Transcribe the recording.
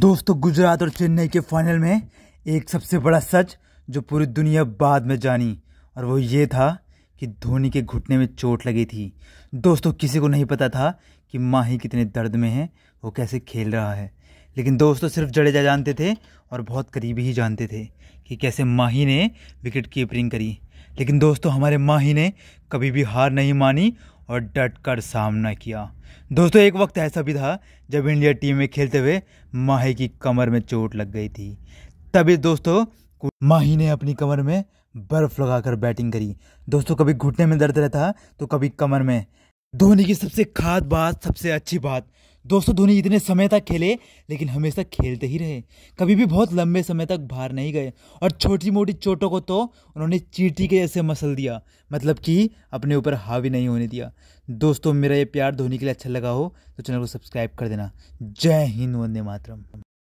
दोस्तों गुजरात और चेन्नई के फाइनल में एक सबसे बड़ा सच जो पूरी दुनिया बाद में जानी और वो ये था कि धोनी के घुटने में चोट लगी थी दोस्तों किसी को नहीं पता था कि माही कितने दर्द में है वो कैसे खेल रहा है लेकिन दोस्तों सिर्फ जडेजा जानते थे और बहुत करीबी ही जानते थे कि कैसे माही ने विकेट कीपरिंग करी लेकिन दोस्तों हमारे माही ने कभी भी हार नहीं मानी और डट कर सामना किया दोस्तों एक वक्त ऐसा भी था जब इंडिया टीम में खेलते हुए माही की कमर में चोट लग गई थी तभी दोस्तों माही ने अपनी कमर में बर्फ़ लगाकर बैटिंग करी दोस्तों कभी घुटने में दर्द रहता तो कभी कमर में धोनी की सबसे खास बात सबसे अच्छी बात दोस्तों धोनी इतने समय तक खेले लेकिन हमेशा खेलते ही रहे कभी भी बहुत लंबे समय तक बाहर नहीं गए और छोटी मोटी चोटों को तो उन्होंने चीटी के जैसे मसल दिया मतलब कि अपने ऊपर हावी नहीं होने दिया दोस्तों मेरा ये प्यार धोनी के लिए अच्छा लगा हो तो चैनल को सब्सक्राइब कर देना जय हिंद वंदे मातरम